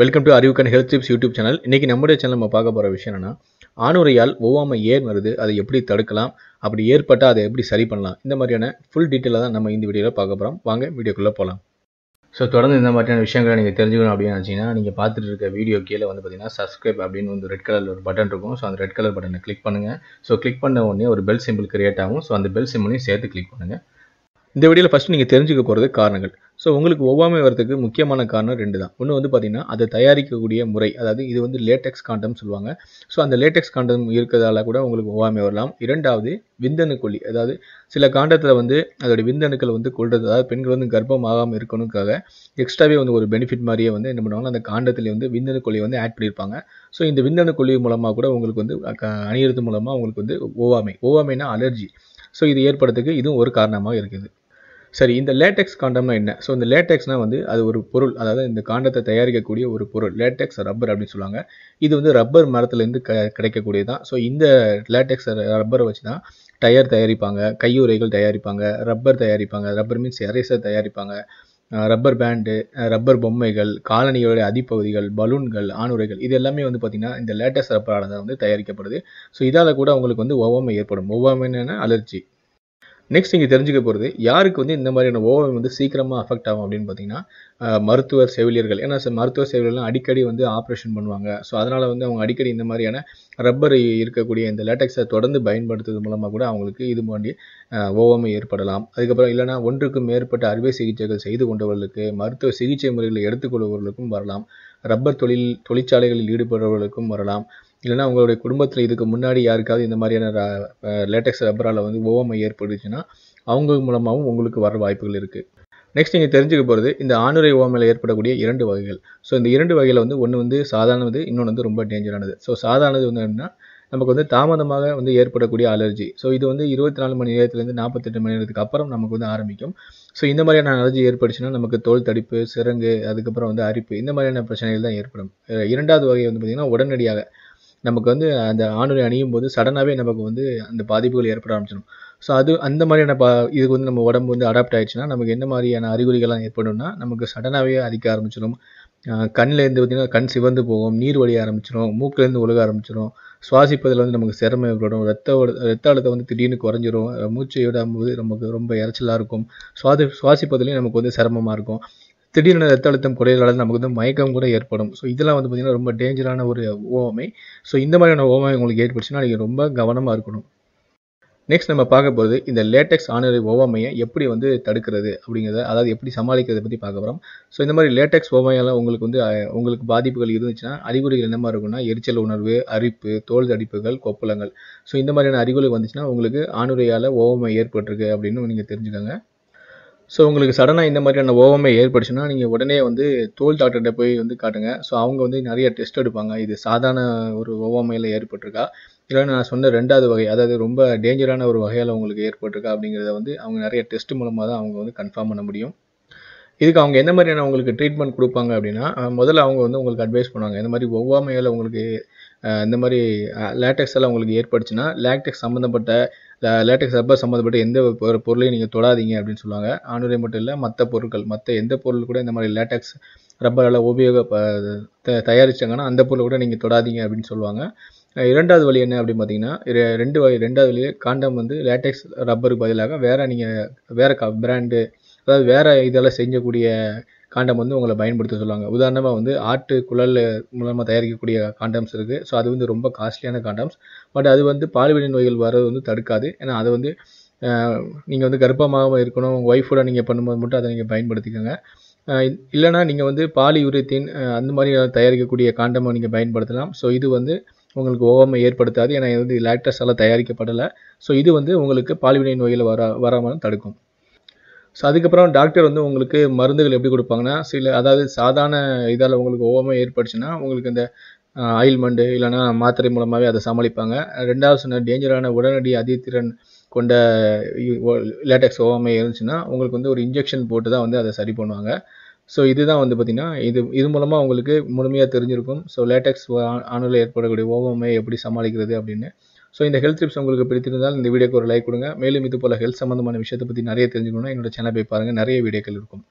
welcome to Arivukkan health tips YouTube channel இன்றைக்கி நம்முடைய channel நம்ம பார்க்க போகிற விஷயம் என்னென்னா ஆணுரையால் ஒவ்வாமை ஏன் வருது அதை எப்படி தடுக்கலாம் அப்படி ஏற்பட்டால் அதை எப்படி சரி பண்ணலாம் இந்த மாதிரியான ஃபுல் டீட்டெயிலாக தான் நம்ம இந்த வீடியோவில் பார்க்க போகிறோம் வாங்க வீடியோக்குள்ளே போகலாம் ஸோ தொடர்ந்து இந்த மாதிரியான விஷயங்களை நீங்கள் தெரிஞ்சுக்கணும் அப்படின்னு நினச்சிங்கன்னா நீங்கள் பார்த்துட்டு இருக்க வீடியோ கீழே வந்து பார்த்தீங்கன்னா சப்ஸ்கிரைப் அப்படின்னு வந்து ரெட் கலரில் ஒரு பட்டன் இருக்கும் ஸோ அந்த ரெட் கலர் பட்டனை கிளிக் பண்ணுங்கள் ஸோ கிளிக் பண்ண உடனே ஒரு பெல் சிம்பிள் கிரியேட் ஆகும் ஸோ அந்த பெல் சிம்பிளையும் சேர்த்து கிளிக் பண்ணுங்கள் இந்த வீடியோவில் ஃபஸ்ட்டு நீங்கள் தெரிஞ்சுக்க போகிறது காரணங்கள் ஸோ உங்களுக்கு ஒவ்வாமை வரதுக்கு முக்கியமான காரணம் ரெண்டு தான் ஒன்று வந்து பார்த்திங்கன்னா அதை தயாரிக்கக்கூடிய முறை அதாவது இது வந்து லேட்டெக்ஸ் காண்டம் சொல்லுவாங்க ஸோ அந்த லேட்டெக்ஸ் காண்டம் இருக்கிறதால கூட உங்களுக்கு ஒவ்வாமை வரலாம் இரண்டாவது விந்தணு கொல்லி அதாவது சில காண்டத்தில் வந்து அதோடைய விந்தணுக்களை வந்து கொள்வது அதாவது பெண்கள் வந்து கர்ப்பம் ஆகாமல் இருக்கணுக்காக எக்ஸ்ட்ராவே வந்து ஒரு பெனிஃபிட் மாதிரியே வந்து என்ன பண்ணுவாங்கன்னா அந்த காண்டத்தில் வந்து விந்தணு கொல்லியை வந்து ஆட் பண்ணியிருப்பாங்க ஸோ இந்த விந்தணு கொல்லி மூலமாக கூட உங்களுக்கு வந்து அணியிறது மூலமாக உங்களுக்கு வந்து ஓவாமை ஓவாமைனா அலர்ஜி ஸோ இது ஏற்படுறதுக்கு இதுவும் ஒரு காரணமாக இருக்குது சரி இந்த லேட்டெக்ஸ் காண்டம்னா என்ன ஸோ இந்த லேட்டெக்ஸ்னால் வந்து அது ஒரு பொருள் அதாவது இந்த காண்டத்தை தயாரிக்கக்கூடிய ஒரு பொருள் லேட்டெக்ஸ் ரப்பர் அப்படின்னு சொல்லுவாங்க இது வந்து ரப்பர் மரத்துலேருந்து க கிடைக்கக்கூடியது தான் ஸோ இந்த லேட்டெக்ஸ் ரப்பரை வச்சு தான் டயர் தயாரிப்பாங்க கையுறைகள் தயாரிப்பாங்க ரப்பர் தயாரிப்பாங்க ரப்பர் மீன்ஸ் எரேசர் தயாரிப்பாங்க ரப்பர் பேண்டு ரப்பர் பொம்மைகள் காலனிகளுடைய அதிப்பகுதிகள் பலூன்கள் ஆணுரைகள் இது எல்லாமே வந்து பார்த்திங்கன்னா இந்த லேட்டஸ்ட் ரப்பரால் தான் வந்து தயாரிக்கப்படுது ஸோ இதால் கூட அவங்களுக்கு வந்து ஒவ்வாமை ஏற்படும் என்னென்னா அலர்ஜி நெக்ஸ்ட் நீங்கள் தெரிஞ்சுக்க போகிறது யாருக்கு வந்து இந்த மாதிரியான ஓவம் வந்து சீக்கிரமாக அஃபெக்ட் ஆகும் அப்படின்னு பார்த்தீங்கன்னா மருத்துவர் செவிலியர்கள் ஏன்னா மருத்துவ செவிலியர்லாம் அடிக்கடி வந்து ஆப்ரேஷன் பண்ணுவாங்க ஸோ அதனால் வந்து அவங்க அடிக்கடி இந்த மாதிரியான ரப்பர் இருக்கக்கூடிய இந்த லேட்டக்ஸை தொடர்ந்து பயன்படுத்துறது மூலமாக கூட அவங்களுக்கு இது மாதிரி ஓவமை ஏற்படலாம் அதுக்கப்புறம் இல்லைனா ஒன்றுக்கும் மேற்பட்ட அறுவை சிகிச்சைகள் செய்து கொண்டவர்களுக்கு மருத்துவ சிகிச்சை முறைகளை எடுத்துக்கொள்பவர்களுக்கும் வரலாம் ரப்பர் தொழில் தொழிற்சாலைகளில் ஈடுபடுபவர்களுக்கும் வரலாம் இல்லைனா உங்களுடைய குடும்பத்தில் இதுக்கு முன்னாடி யாருக்காவது இந்த மாதிரியான லேட்டக்ஸ் ரப்பரால் வந்து ஓவமை ஏற்பட்டுச்சுன்னா அவங்க மூலமாகவும் உங்களுக்கு வர வாய்ப்புகள் இருக்குது நெக்ஸ்ட் நீங்கள் தெரிஞ்சுக்க போகிறது இந்த ஆணுரை ஓமையில் ஏற்படக்கூடிய இரண்டு வகைகள் ஸோ இந்த இரண்டு வகையில் வந்து ஒன்று வந்து சாதாரணது இன்னொன்று வந்து ரொம்ப டேஞ்சரானது ஸோ சாதாரணது வந்து என்னென்னா நமக்கு வந்து தாமதமாக வந்து ஏற்படக்கூடிய அலர்ஜி ஸோ இது வந்து இருபத்தி நாலு மணி நேரத்துலேருந்து நாற்பத்தெட்டு மணி நேரத்துக்கு அப்புறம் நமக்கு வந்து ஆரம்பிக்கும் ஸோ இந்த மாதிரியான அலர்ஜி ஏற்படுச்சுன்னா நமக்கு தோல் தடிப்பு சிறங்கு அதுக்கப்புறம் வந்து அரிப்பு இந்த மாதிரியான பிரச்சனைகள் தான் ஏற்படும் இரண்டாவது வகை வந்து பார்த்திங்கன்னா உடனடியாக நமக்கு வந்து அந்த ஆணுரை அணியும் போது சடனாகவே நமக்கு வந்து அந்த பாதிப்புகள் ஏற்பட ஆரம்பிச்சிடும் ஸோ அது அந்த மாதிரியான பா இதுக்கு வந்து நம்ம உடம்பு வந்து அடாப்ட் ஆயிடுச்சுன்னா நமக்கு என்ன மாதிரியான அறிகுறிகள்லாம் ஏற்படும்னா நமக்கு சடனாகவே அரிக்க ஆரம்பிச்சிடும் இருந்து பார்த்திங்கன்னா கண் சிவந்து போகும் நீர் வழிய ஆரம்பிச்சிடும் மூக்கிலேருந்து ஒழுக ஆரம்பிச்சிடும் சுவாசிப்பதில் வந்து நமக்கு சிரமம் ஏற்படும் ரத்த ரத்த அழுத்தம் வந்து திடீர்னு குறைஞ்சிரும் மூச்சு விடும்போது நமக்கு ரொம்ப இறைச்சலாக இருக்கும் சுவாசி சுவாசிப்பதிலையும் நமக்கு வந்து சிரமமாக இருக்கும் திடீர்னு ரத்த அழுத்தம் குறையிறதால நமக்கு வந்து மயக்கம் கூட ஏற்படும் ஸோ இதெல்லாம் வந்து பார்த்திங்கன்னா ரொம்ப டேஞ்சரான ஒரு ஓமை ஸோ இந்த மாதிரியான ஓமை உங்களுக்கு ஏற்பட்டுச்சுன்னா நீங்கள் ரொம்ப கவனமாக இருக்கணும் நெக்ஸ்ட் நம்ம பார்க்க போகிறது இந்த லேட்டெக்ஸ் ஆனரை ஓவாமையை எப்படி வந்து தடுக்கிறது அப்படிங்கிறத அதாவது எப்படி சமாளிக்கிறத பற்றி பார்க்க போகிறோம் ஸோ இந்த மாதிரி லேட்டெக்ஸ் ஓவாமையெல்லாம் உங்களுக்கு வந்து உங்களுக்கு பாதிப்புகள் இருந்துச்சுன்னா அறிகுறிகள் என்ன மாதிரி இருக்குன்னா எரிச்சல் உணர்வு அரிப்பு தோல் தடிப்புகள் கொப்பளங்கள் ஸோ இந்த மாதிரியான அறிகுறி வந்துச்சுன்னா உங்களுக்கு ஆணுரையால் ஓவமை ஏற்பட்டிருக்கு அப்படின்னு நீங்கள் தெரிஞ்சுக்கோங்க ஸோ உங்களுக்கு சடனாக இந்த மாதிரியான ஓவமே ஏற்பட்டுச்சுன்னா நீங்கள் உடனே வந்து தோல் டாக்டர்கிட்ட போய் வந்து காட்டுங்க ஸோ அவங்க வந்து நிறைய டெஸ்ட் எடுப்பாங்க இது சாதாரண ஒரு ஓவமையில் ஏற்பட்டிருக்கா இல்லை நான் சொன்ன ரெண்டாவது வகை அதாவது ரொம்ப டேஞ்சரான ஒரு வகையால் உங்களுக்கு ஏற்பட்டிருக்கா அப்படிங்கிறத வந்து அவங்க நிறைய டெஸ்ட் மூலமாக தான் அவங்க வந்து கன்ஃபார்ம் பண்ண முடியும் இதுக்கு அவங்க என்ன மாதிரியான உங்களுக்கு ட்ரீட்மெண்ட் கொடுப்பாங்க அப்படின்னா முதல்ல அவங்க வந்து உங்களுக்கு அட்வைஸ் பண்ணுவாங்க இந்த மாதிரி ஒவ்வாமையால் உங்களுக்கு இந்த மாதிரி லேட்டக்ஸ் எல்லாம் உங்களுக்கு ஏற்படுச்சுன்னா லேட்டக்ஸ் சம்மந்தப்பட்ட லேட்டக்ஸ் ரப்பர் சம்மந்தப்பட்ட எந்த ஒரு பொருளையும் நீங்கள் தொடாதீங்க அப்படின்னு சொல்லுவாங்க ஆணுரை மட்டும் இல்லை மற்ற பொருட்கள் மற்ற எந்த பொருள் கூட இந்த மாதிரி லேட்டக்ஸ் ரப்பரால் உபயோக தயாரித்தாங்கன்னா அந்த பொருள் கூட நீங்கள் தொடாதீங்க அப்படின்னு சொல்லுவாங்க இரண்டாவது வழி என்ன அப்படின்னு பார்த்தீங்கன்னா ரெண்டு வழி ரெண்டாவது வழியே காண்டம் வந்து லேட்டெக்ஸ் ரப்பருக்கு பதிலாக வேறு நீங்கள் வேறு க பிராண்டு அதாவது வேறு இதெல்லாம் செஞ்சக்கூடிய காண்டம் வந்து உங்களை பயன்படுத்த சொல்லுவாங்க உதாரணமாக வந்து ஆட்டு குழல் மூலமாக தயாரிக்கக்கூடிய காண்டம்ஸ் இருக்குது ஸோ அது வந்து ரொம்ப காஸ்ட்லியான காண்டம்ஸ் பட் அது வந்து பால்வெளி நோய்கள் வரது வந்து தடுக்காது ஏன்னா அதை வந்து நீங்கள் வந்து கர்ப்பமாக இருக்கணும் உங்கள் ஒய்ஃபோட நீங்கள் பண்ணும்போது மட்டும் அதை நீங்கள் பயன்படுத்திக்கோங்க இல்லைனா நீங்கள் வந்து பாலி யூரித்தீன் அந்த மாதிரி தயாரிக்கக்கூடிய காண்டமாக நீங்கள் பயன்படுத்தலாம் ஸோ இது வந்து உங்களுக்கு ஓவமை ஏற்படுத்தாது ஏன்னா இது வந்து லாக்டஸால் தயாரிக்கப்படலை ஸோ இது வந்து உங்களுக்கு பால்வினை நோயில் வர வராமல் தடுக்கும் ஸோ அதுக்கப்புறம் டாக்டர் வந்து உங்களுக்கு மருந்துகள் எப்படி கொடுப்பாங்கன்னா சில அதாவது சாதாரண இதால் உங்களுக்கு ஓவமாக ஏற்பட்டுச்சுன்னா உங்களுக்கு இந்த ஆயில்மெண்டு இல்லைனா மாத்திரை மூலமாகவே அதை சமாளிப்பாங்க ரெண்டாவது சொன்ன டேஞ்சரான உடனடி அதித்திறன் கொண்ட லேட்டக்ஸ் ஓவாமை இருந்துச்சுன்னா உங்களுக்கு வந்து ஒரு இன்ஜெக்ஷன் போட்டு தான் வந்து அதை சரி பண்ணுவாங்க ஸோ இதுதான் வந்து பார்த்திங்கன்னா இது இது மூலமாக உங்களுக்கு முழுமையாக தெரிஞ்சிருக்கும் ஸோ லேட்டக்ஸ் ஆணில் ஏற்படக்கூடிய ஓவமே எப்படி சமாளிக்கிறது அப்படின்னு ஸோ இந்த ஹெல்த் டிப்ஸ் உங்களுக்கு பிடித்திருந்தால் இந்த வீடியோக்கு ஒரு லைக் கொடுங்க மேலும் இது போல் ஹெல்த் சம்மந்தமான விஷயத்தை பற்றி நிறைய தெரிஞ்சுக்கணும் என்னோட சேனல் போய் பாருங்கள் நிறைய வீடியோக்கள் இருக்கும்